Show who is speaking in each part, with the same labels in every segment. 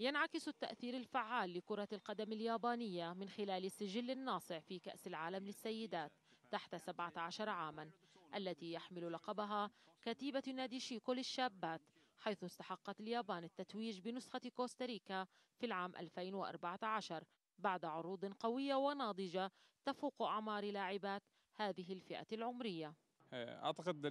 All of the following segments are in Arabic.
Speaker 1: ينعكس التأثير الفعال لكرة القدم اليابانية من خلال السجل الناصع في كأس العالم للسيدات تحت 17 عاما التي يحمل لقبها كتيبة نادي شيكو للشابات حيث استحقت اليابان التتويج بنسخة كوستاريكا في العام 2014 بعد عروض قوية وناضجة تفوق أعمار لاعبات هذه الفئة العمرية
Speaker 2: إيه، اعتقد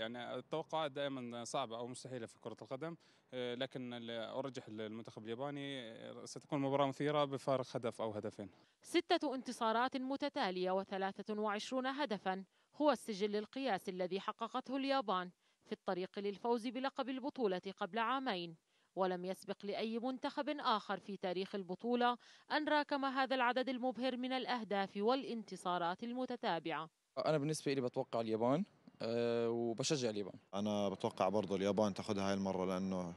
Speaker 2: يعني التوقعات دائما صعبه او مستحيله في كره القدم إيه، لكن ارجح المنتخب الياباني إيه، ستكون مباراه مثيره بفارق هدف او هدفين.
Speaker 1: سته انتصارات متتاليه و23 هدفا هو السجل القياسي الذي حققته اليابان في الطريق للفوز بلقب البطوله قبل عامين. ولم يسبق لأي منتخب آخر في تاريخ البطولة أن راكم هذا العدد المبهر من الأهداف والانتصارات المتتابعة
Speaker 2: انا بالنسبه لي بتوقع اليابان أه وبشجع اليابان انا بتوقع برضه اليابان تاخذها هاي المره لانه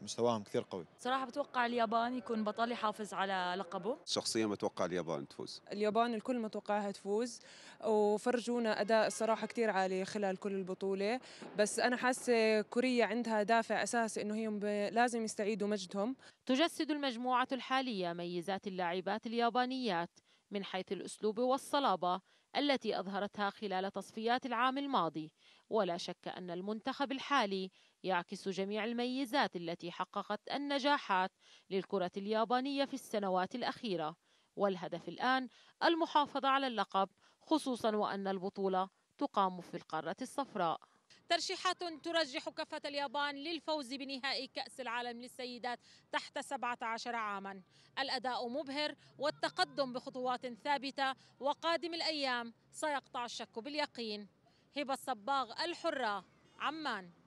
Speaker 2: مستواهم كثير قوي
Speaker 1: صراحه بتوقع اليابان يكون بطل يحافظ على لقبه
Speaker 2: شخصيا بتوقع اليابان تفوز
Speaker 1: اليابان الكل متوقعها تفوز وفرجونا اداء صراحه كثير عالي خلال كل البطوله بس انا حاسه كوريا عندها دافع اساسي انه هي لازم يستعيدوا مجدهم تجسد المجموعه الحاليه ميزات اللاعبات اليابانيات من حيث الأسلوب والصلابة التي أظهرتها خلال تصفيات العام الماضي ولا شك أن المنتخب الحالي يعكس جميع الميزات التي حققت النجاحات للكرة اليابانية في السنوات الأخيرة والهدف الآن المحافظة على اللقب خصوصا وأن البطولة تقام في القارة الصفراء ترشيحات ترجح كفة اليابان للفوز بنهائي كأس العالم للسيدات تحت 17 عاما الأداء مبهر والتقدم بخطوات ثابتة وقادم الأيام سيقطع الشك باليقين هبة الصباغ الحرة عمان